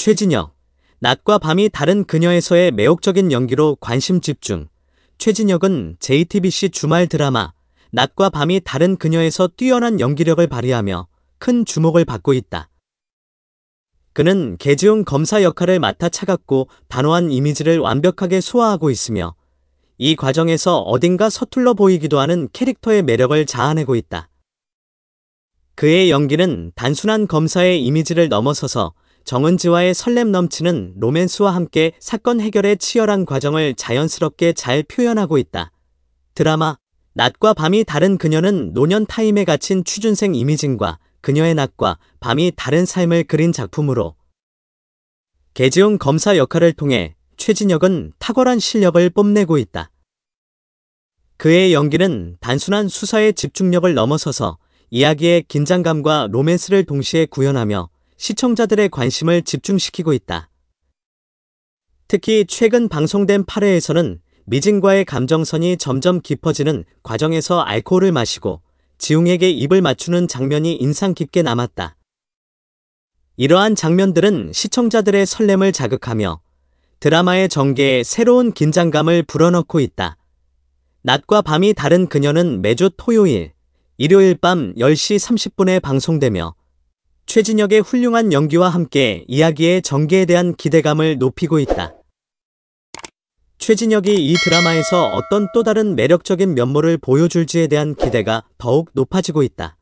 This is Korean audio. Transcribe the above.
최진혁 낮과 밤이 다른 그녀에서의 매혹적인 연기로 관심 집중. 최진혁은 JTBC 주말 드라마 낮과 밤이 다른 그녀에서 뛰어난 연기력을 발휘하며 큰 주목을 받고 있다. 그는 개지용 검사 역할을 맡아 차갑고 단호한 이미지를 완벽하게 소화하고 있으며 이 과정에서 어딘가 서툴러 보이기도 하는 캐릭터의 매력을 자아내고 있다. 그의 연기는 단순한 검사의 이미지를 넘어서서 정은지와의 설렘 넘치는 로맨스와 함께 사건 해결의 치열한 과정을 자연스럽게 잘 표현하고 있다. 드라마 낮과 밤이 다른 그녀는 노년 타임에 갇힌 취준생 이미진과 그녀의 낮과 밤이 다른 삶을 그린 작품으로 개지용 검사 역할을 통해 최진혁은 탁월한 실력을 뽐내고 있다. 그의 연기는 단순한 수사의 집중력을 넘어서서 이야기의 긴장감과 로맨스를 동시에 구현하며 시청자들의 관심을 집중시키고 있다. 특히 최근 방송된 8회에서는 미진과의 감정선이 점점 깊어지는 과정에서 알코올을 마시고 지웅에게 입을 맞추는 장면이 인상 깊게 남았다. 이러한 장면들은 시청자들의 설렘을 자극하며 드라마의 전개에 새로운 긴장감을 불어넣고 있다. 낮과 밤이 다른 그녀는 매주 토요일, 일요일 밤 10시 30분에 방송되며 최진혁의 훌륭한 연기와 함께 이야기의 전개에 대한 기대감을 높이고 있다. 최진혁이 이 드라마에서 어떤 또 다른 매력적인 면모를 보여줄지에 대한 기대가 더욱 높아지고 있다.